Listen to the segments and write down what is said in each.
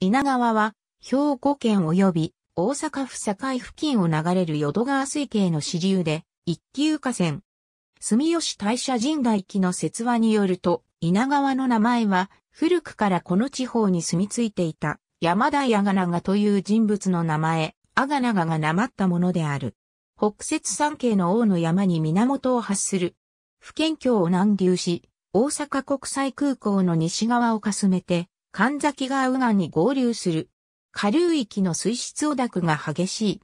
稲川は、兵庫県及び大阪府堺付近を流れる淀川水系の支流で、一級河川。住吉大社神代記の説話によると、稲川の名前は、古くからこの地方に住み着いていた、山田ヤ賀ナという人物の名前、阿賀ナがなまったものである。北雪山系の王の山に源を発する。不県境を南流し、大阪国際空港の西側をかすめて、神崎川右岸に合流する。下流域の水質汚濁が激しい。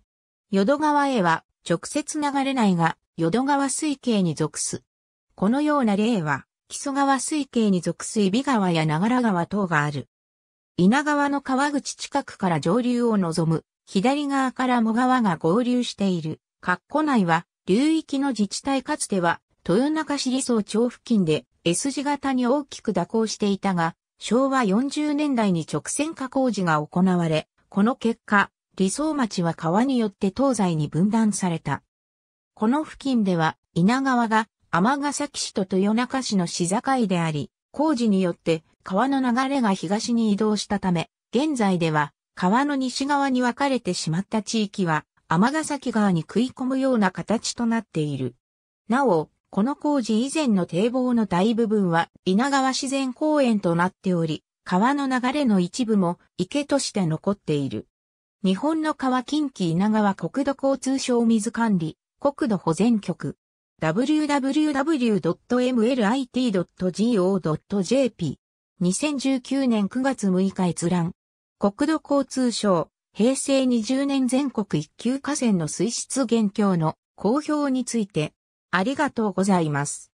淀川へは直接流れないが、淀川水系に属す。このような例は、木曽川水系に属す伊比川や長良川等がある。稲川の川口近くから上流を望む、左側から藻川が合流している。括弧内は、流域の自治体かつては、豊中市理想町付近で S 字型に大きく蛇行していたが、昭和40年代に直線化工事が行われ、この結果、理想町は川によって東西に分断された。この付近では、稲川が尼崎市と豊中市の市境であり、工事によって川の流れが東に移動したため、現在では川の西側に分かれてしまった地域は、尼崎川に食い込むような形となっている。なお、この工事以前の堤防の大部分は稲川自然公園となっており、川の流れの一部も池として残っている。日本の川近畿稲川国土交通省水管理、国土保全局。www.mlit.go.jp 2019年9月6日閲覧。国土交通省、平成20年全国一級河川の水質現況の公表について、ありがとうございます。